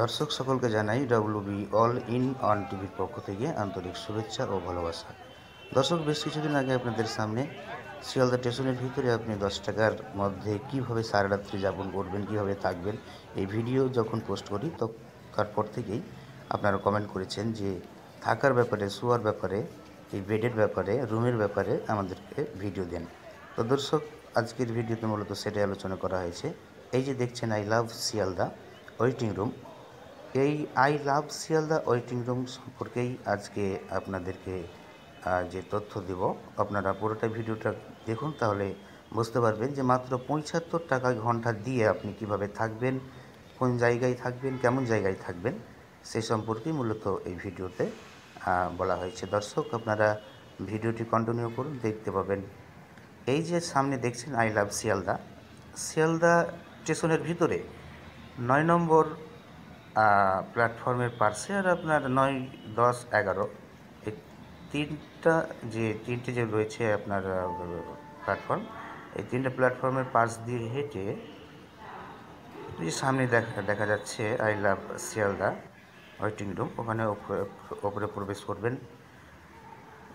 দর্শক সকলকে জানাই বি অল ইন অন টিভির পক্ষ থেকে আন্তরিক শুভেচ্ছা ও ভালোবাসা দর্শক বেশ কিছুদিন আগে আপনাদের সামনে শিয়ালদা স্টেশনের ভিতরে আপনি দশ টাকার মধ্যে কীভাবে সারা রাত্রি যাপন করবেন কীভাবে থাকবেন এই ভিডিও যখন পোস্ট করি তো তারপর থেকেই আপনারা কমেন্ট করেছেন যে থাকার ব্যাপারে শোয়ার ব্যাপারে এই বেডের ব্যাপারে রুমের ব্যাপারে আমাদেরকে ভিডিও দেন তো দর্শক আজকের ভিডিওতে মূলত সেটাই আলোচনা করা হয়েছে এই যে দেখছেন I love Sealdah waiting room এই I love Sealdah waiting room সম্পর্কেই আজকে আপনাদেরকে যে তথ্য দেব আপনারা পুরোটা ভিডিওটা দেখুন তাহলে বুঝতে পারবেন যে মাত্র পঁয়ষাত্তর টাকা ঘন্টা দিয়ে আপনি কিভাবে থাকবেন কোন জায়গায় থাকবেন কেমন জায়গায় থাকবেন সে সম্পর্কেই মূলত এই ভিডিওতে বলা হয়েছে দর্শক আপনারা ভিডিওটি কন্টিনিউ করুন দেখতে পাবেন এই যে সামনে দেখছেন আই লাভ শিয়ালদা শিয়ালদা স্টেশনের ভিতরে নয় নম্বর প্ল্যাটফর্মের পার্শ্বে আর আপনার নয় দশ এগারো এই তিনটা যে তিনটে যে রয়েছে আপনার প্ল্যাটফর্ম এই তিনটে প্ল্যাটফর্মের পাশ দিয়ে হেঁটে যে সামনে দেখা দেখা যাচ্ছে I love Sealdah waiting room ওখানে ওপরে প্রবেশ করবেন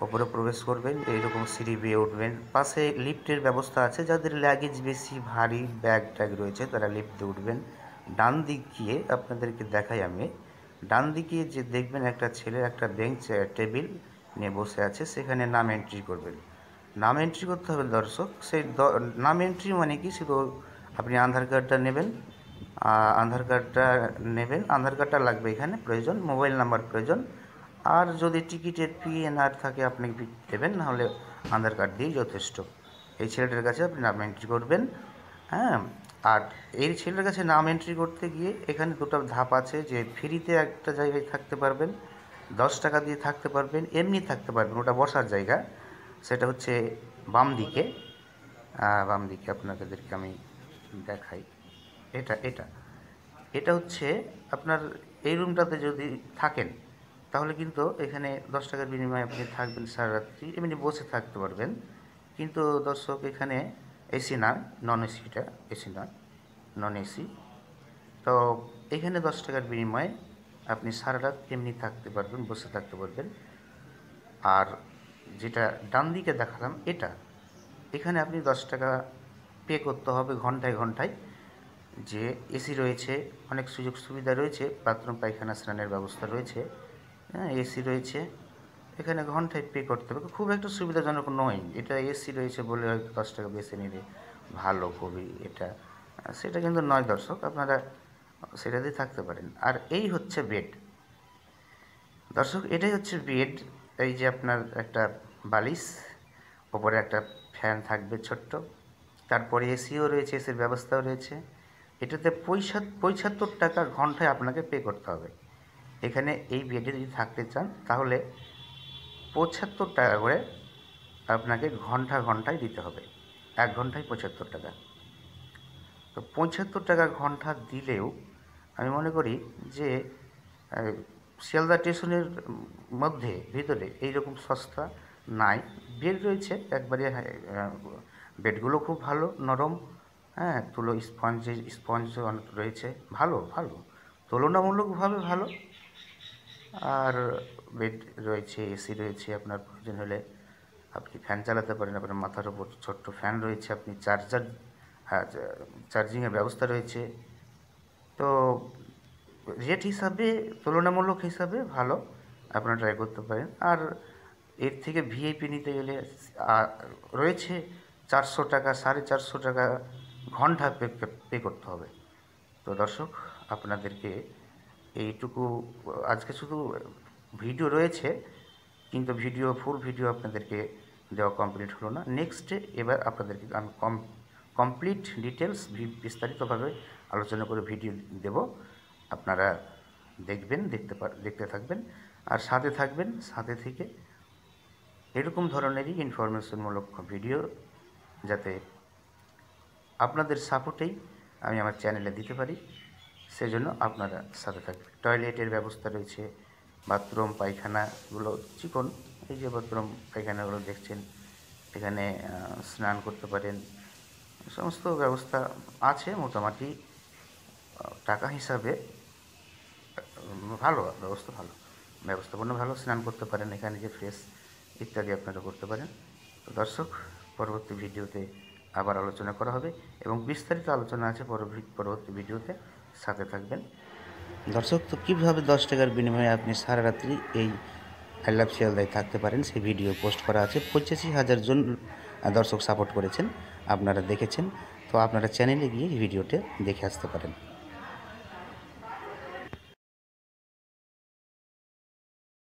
ওপরে প্রবেশ করবেন এইরকম সিঁড়ি বেয়ে উঠবেন পাশে লিফটের ব্যবস্থা আছে যাদের লাগেজ বেশি ভারী ব্যাগ ট্যাগ রয়েছে তারা লিফ্টে উঠবেন ডান দিক গিয়ে আপনাদেরকে দেখাই আমি ডান দিকে যে দেখবেন একটা ছেলে একটা বেঞ্চ টেবিল নিয়ে বসে আছে সেখানে নাম এন্ট্রি করবেন নাম এন্ট্রি করতে হবে দর্শক সেই নাম এন্ট্রি মানে কি শুধু আপনি আধার কার্ডটা নেবেন আধার কার্ডটা নেবেন আধার কার্ডটা লাগবে এখানে প্রয়োজন মোবাইল নাম্বার প্রয়োজন আর যদি টিকিটের আর থাকে আপনি দেবেন নাহলে আধার কার্ড দিয়েই যথেষ্ট এই ছেলেটার কাছে আপনি নাম এন্ট্রি করবেন হ্যাঁ আর এই ছেলের কাছে নাম এন্ট্রি করতে গিয়ে এখানে দুটো ধাপ আছে যে ফ্রিতে একটা জায়গায় থাকতে পারবেন দশ টাকা দিয়ে থাকতে পারবেন এমনি থাকতে পারবেন ওটা বসার জায়গা সেটা হচ্ছে বাম দিকে বাম দিকে আপনাদেরকে আমি দেখাই এটা এটা এটা হচ্ছে আপনার এই রুমটাতে যদি থাকেন তাহলে কিন্তু এখানে দশ টাকার বিনিময়ে আপনি থাকবেন সারা রাত্রি এমনি বসে থাকতে পারবেন কিন্তু দর্শক এখানে এসি না নন এসিটা এসি নয় নন এসি তো এখানে দশ টাকার বিনিময়ে আপনি সারা রাত এমনি থাকতে পারবেন বসে থাকতে পারবেন আর যেটা ডান দিকে দেখালাম এটা এখানে আপনি দশ টাকা পে করতে হবে ঘন্টায় ঘন্টায় যে এসি রয়েছে অনেক সুযোগ সুবিধা রয়েছে বাথরুম পায়খানা স্নানের ব্যবস্থা রয়েছে হ্যাঁ এসি রয়েছে এখানে ঘন্টায় পে করতে হবে খুব একটা সুবিধাজনক নয় এটা এসি রয়েছে বলে হয়তো দশ টাকা বেছে নিলে ভালো খুবই এটা সেটা কিন্তু নয় দর্শক আপনারা সেটা দিয়ে থাকতে পারেন আর এই হচ্ছে বেড দর্শক এটাই হচ্ছে বেড এই যে আপনার একটা বালিশ ওপরে একটা ফ্যান থাকবে ছোট্ট তারপরে এসিও রয়েছে এসির ব্যবস্থাও রয়েছে এটাতে পঁয়ষাত পঁয়ষাত্তর টাকা ঘন্টায় আপনাকে পে করতে হবে এখানে এই বেডে যদি থাকতে চান তাহলে পঁচাত্তর টাকা করে আপনাকে ঘন্টা ঘন্টায় দিতে হবে এক ঘন্টায় পঁচাত্তর টাকা তো পঁচাত্তর টাকা ঘন্টা দিলেও আমি মনে করি যে শিয়ালদা স্টেশনের মধ্যে ভিতরে এইরকম সস্তা নাই বেড রয়েছে একবারে হ্যাঁ, বেডগুলো খুব ভালো নরম হ্যাঁ তুলো স্পঞ্জ স্পঞ্জ অনেক রয়েছে ভালো ভালো তুলনামূলকভাবে ভালো আর বেড রয়েছে এসি রয়েছে আপনার প্রয়োজন হলে আপনি ফ্যান চালাতে পারেন আপনার মাথার উপর ছোট্ট ফ্যান রয়েছে আপনি চার্জার চার্জিংয়ের ব্যবস্থা রয়েছে তো রেট হিসাবে তুলনামূলক হিসাবে ভালো আপনারা ট্রাই করতে পারেন আর এর থেকে ভিআইপি নিতে গেলে রয়েছে চারশো টাকা সাড়ে চারশো টাকা ঘন্টা পে পে করতে হবে তো দর্শক আপনাদেরকে এইটুকু আজকে শুধু ভিডিও রয়েছে কিন্তু ভিডিও ফুল ভিডিও আপনাদেরকে দেওয়া কমপ্লিট হলো না নেক্সট এবার আপনাদেরকে আমি কম কমপ্লিট ডিটেলস বিস্তারিতভাবে আলোচনা করে ভিডিও দেব আপনারা দেখবেন দেখতে দেখতে থাকবেন আর সাথে থাকবেন সাথে থেকে এরকম ধরনেরই ইনফরমেশনমূলক ভিডিও যাতে আপনাদের সাপোর্টেই আমি আমার চ্যানেলে দিতে পারি সেজন্য আপনারা সাথে থাকবেন টয়লেটের ব্যবস্থা রয়েছে বাথরুম পায়খানাগুলো চিকন এই যে বাথরুম পায়খানাগুলো দেখছেন এখানে স্নান করতে পারেন সমস্ত ব্যবস্থা আছে মোটামুটি টাকা হিসাবে ভালো ব্যবস্থা ভালো ব্যবস্থাপনা ভালো স্নান করতে পারেন এখানে যে ফ্রেশ ইত্যাদি আপনারা করতে পারেন তো দর্শক পরবর্তী ভিডিওতে আবার আলোচনা করা হবে এবং বিস্তারিত আলোচনা আছে পরবর্তী ভিডিওতে সাথে থাকবেন দর্শক তো কীভাবে দশ টাকার বিনিময়ে আপনি সারা রাত্রি এই আই লাভ শিয়ালদায় থাকতে পারেন সেই ভিডিও পোস্ট করা আছে পঁচাশি হাজার জন দর্শক সাপোর্ট করেছেন আপনারা দেখেছেন তো আপনারা চ্যানেলে গিয়ে এই দেখে আসতে পারেন